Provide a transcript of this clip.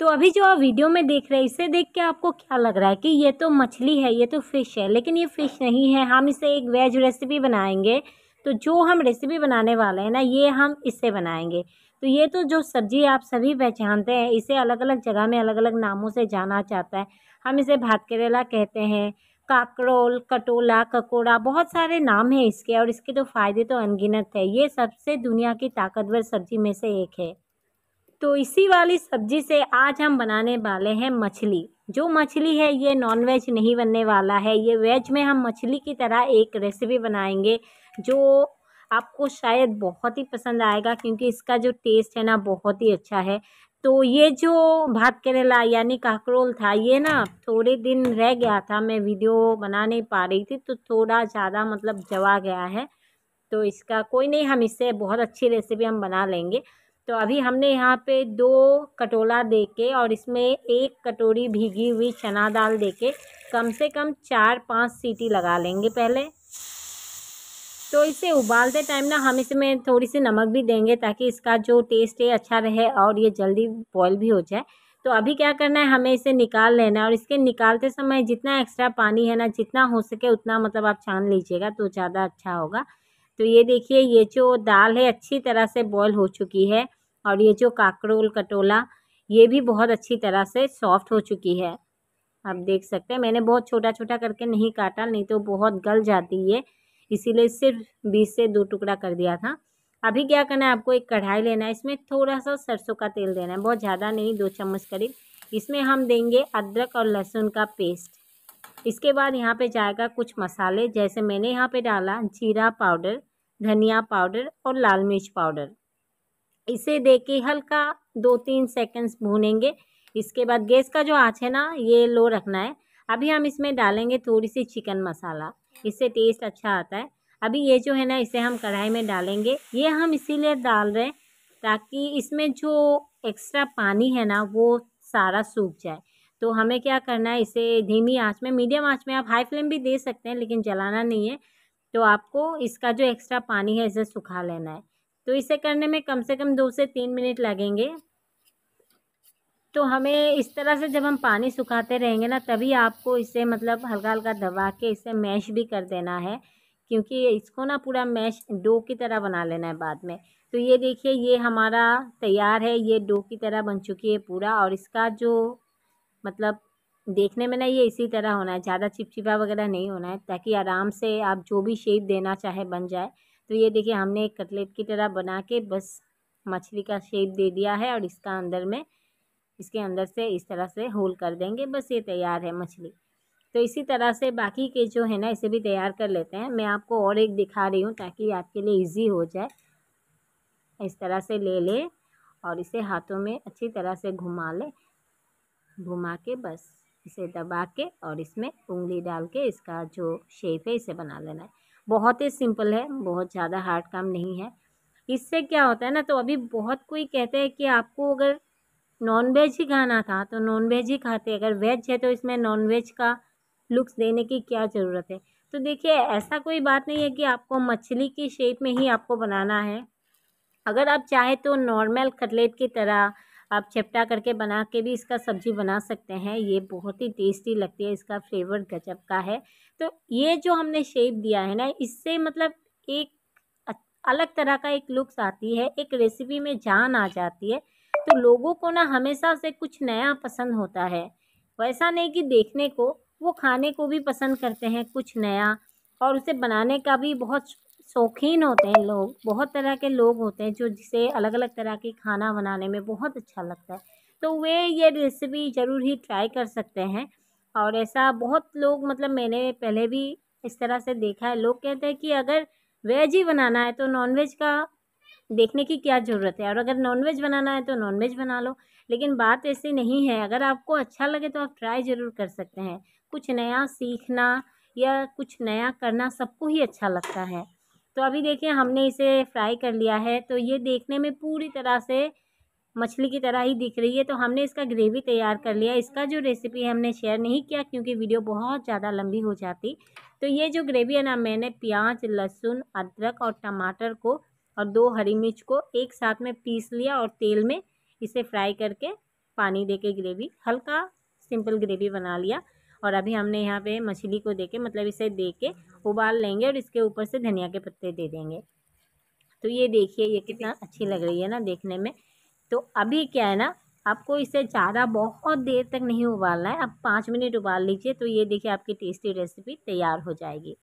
तो अभी जो आप वीडियो में देख रहे हैं इसे देख के आपको क्या लग रहा है कि ये तो मछली है ये तो फ़िश है लेकिन ये फ़िश नहीं है हम इसे एक वेज रेसिपी बनाएंगे तो जो हम रेसिपी बनाने वाले हैं ना ये हम इससे बनाएंगे तो ये तो जो सब्ज़ी आप सभी पहचानते हैं इसे अलग अलग जगह में अलग अलग नामों से जाना जाता है हम इसे भात करेला कहते हैं काकरोल कटोला ककोड़ा बहुत सारे नाम हैं इसके और इसके तो फ़ायदे तो अनगिनत है ये सबसे दुनिया की ताकतवर सब्ज़ी में से एक है तो इसी वाली सब्जी से आज हम बनाने वाले हैं मछली जो मछली है ये नॉन वेज नहीं बनने वाला है ये वेज में हम मछली की तरह एक रेसिपी बनाएंगे जो आपको शायद बहुत ही पसंद आएगा क्योंकि इसका जो टेस्ट है ना बहुत ही अच्छा है तो ये जो भात करेला यानी काकरोल था ये ना थोड़े दिन रह गया था मैं वीडियो बना नहीं पा रही थी तो थोड़ा ज़्यादा मतलब जवा गया है तो इसका कोई नहीं हम इससे बहुत अच्छी रेसिपी हम बना लेंगे तो अभी हमने यहाँ पे दो कटोला दे के और इसमें एक कटोरी भीगी हुई चना दाल दे के कम से कम चार पाँच सीटी लगा लेंगे पहले तो इसे उबालते टाइम ना हम इसमें थोड़ी सी नमक भी देंगे ताकि इसका जो टेस्ट है अच्छा रहे और ये जल्दी बॉयल भी हो जाए तो अभी क्या करना है हमें इसे निकाल लेना है और इसके निकालते समय जितना एक्स्ट्रा पानी है ना जितना हो सके उतना मतलब आप छान लीजिएगा तो ज़्यादा अच्छा होगा तो ये देखिए ये जो दाल है अच्छी तरह से बॉयल हो चुकी है और ये जो काकरोल कटोला ये भी बहुत अच्छी तरह से सॉफ्ट हो चुकी है आप देख सकते हैं मैंने बहुत छोटा छोटा करके नहीं काटा नहीं तो बहुत गल जाती है इसीलिए सिर्फ बीस से दो टुकड़ा कर दिया था अभी क्या करना है आपको एक कढ़ाई लेना है इसमें थोड़ा सा सरसों का तेल देना है बहुत ज़्यादा नहीं दो चम्मच करीब इसमें हम देंगे अदरक और लहसुन का पेस्ट इसके बाद यहाँ पे जाएगा कुछ मसाले जैसे मैंने यहाँ पे डाला जीरा पाउडर धनिया पाउडर और लाल मिर्च पाउडर इसे दे के हल्का दो तीन सेकंड्स भूनेंगे इसके बाद गैस का जो आँच है ना ये लो रखना है अभी हम इसमें डालेंगे थोड़ी सी चिकन मसाला इससे टेस्ट अच्छा आता है अभी ये जो है ना इसे हम कढ़ाई में डालेंगे ये हम इसीलिए डाल रहे हैं ताकि इसमें जो एक्स्ट्रा पानी है ना वो सारा सूख जाए तो हमें क्या करना है इसे धीमी आँच में मीडियम आँच में आप हाई फ्लेम भी दे सकते हैं लेकिन जलाना नहीं है तो आपको इसका जो एक्स्ट्रा पानी है इसे सुखा लेना है तो इसे करने में कम से कम दो से तीन मिनट लगेंगे तो हमें इस तरह से जब हम पानी सुखाते रहेंगे ना तभी आपको इसे मतलब हल्का हल्का दबा के इसे मैश भी कर देना है क्योंकि इसको ना पूरा मैश डो की तरह बना लेना है बाद में तो ये देखिए ये हमारा तैयार है ये डो की तरह बन चुकी है पूरा और इसका जो मतलब देखने में ना ये इसी तरह होना है ज़्यादा चिपचिपा वगैरह नहीं होना है ताकि आराम से आप जो भी शेप देना चाहे बन जाए तो ये देखिए हमने एक कटलेट की तरह बना के बस मछली का शेप दे दिया है और इसका अंदर में इसके अंदर से इस तरह से होल कर देंगे बस ये तैयार है मछली तो इसी तरह से बाकी के जो है ना इसे भी तैयार कर लेते हैं मैं आपको और एक दिखा रही हूँ ताकि आपके लिए इजी हो जाए इस तरह से ले ले और इसे हाथों में अच्छी तरह से घुमा ले घुमा के बस इसे दबा के और इसमें उंगली डाल के इसका जो शेप है इसे बना लेना है बहुत ही सिंपल है बहुत ज़्यादा हार्ड काम नहीं है इससे क्या होता है ना तो अभी बहुत कोई कहते हैं कि आपको अगर नॉन वेज ही खाना था तो नॉन वेज ही खाते अगर वेज है तो इसमें नॉन वेज का लुक्स देने की क्या ज़रूरत है तो देखिए ऐसा कोई बात नहीं है कि आपको मछली की शेप में ही आपको बनाना है अगर आप चाहे तो नॉर्मल कटलेट की तरह आप चपटा करके बना के भी इसका सब्जी बना सकते हैं ये बहुत ही टेस्टी लगती है इसका फ्लेवर गजब का है तो ये जो हमने शेप दिया है ना इससे मतलब एक अलग तरह का एक लुक्स आती है एक रेसिपी में जान आ जाती है तो लोगों को ना हमेशा से कुछ नया पसंद होता है वैसा नहीं कि देखने को वो खाने को भी पसंद करते हैं कुछ नया और उसे बनाने का भी बहुत शौकीन होते हैं लोग बहुत तरह के लोग होते हैं जो जिसे अलग अलग तरह के खाना बनाने में बहुत अच्छा लगता है तो वे ये रेसिपी ज़रूर ही ट्राई कर सकते हैं और ऐसा बहुत लोग मतलब मैंने पहले भी इस तरह से देखा है लोग कहते हैं कि अगर वेज ही बनाना है तो नॉनवेज का देखने की क्या ज़रूरत है और अगर नॉनवेज बनाना है तो नॉनवेज बना लो लेकिन बात ऐसी नहीं है अगर आपको अच्छा लगे तो आप ट्राई ज़रूर कर सकते हैं कुछ नया सीखना या कुछ नया करना सबको ही अच्छा लगता है तो अभी देखिए हमने इसे फ्राई कर लिया है तो ये देखने में पूरी तरह से मछली की तरह ही दिख रही है तो हमने इसका ग्रेवी तैयार कर लिया इसका जो रेसिपी हमने शेयर नहीं किया क्योंकि वीडियो बहुत ज़्यादा लंबी हो जाती तो ये जो ग्रेवी है ना मैंने प्याज लहसुन अदरक और टमाटर को और दो हरी मिर्च को एक साथ में पीस लिया और तेल में इसे फ्राई करके पानी दे के ग्रेवी हल्का सिंपल ग्रेवी बना लिया और अभी हमने यहाँ पे मछली को दे के मतलब इसे दे के उबाल लेंगे और इसके ऊपर से धनिया के पत्ते दे देंगे तो ये देखिए ये कितना अच्छी लग रही है ना देखने में तो अभी क्या है ना आपको इसे ज़्यादा बहुत देर तक नहीं उबालना है आप पाँच मिनट उबाल लीजिए तो ये देखिए आपकी टेस्टी रेसिपी तैयार हो जाएगी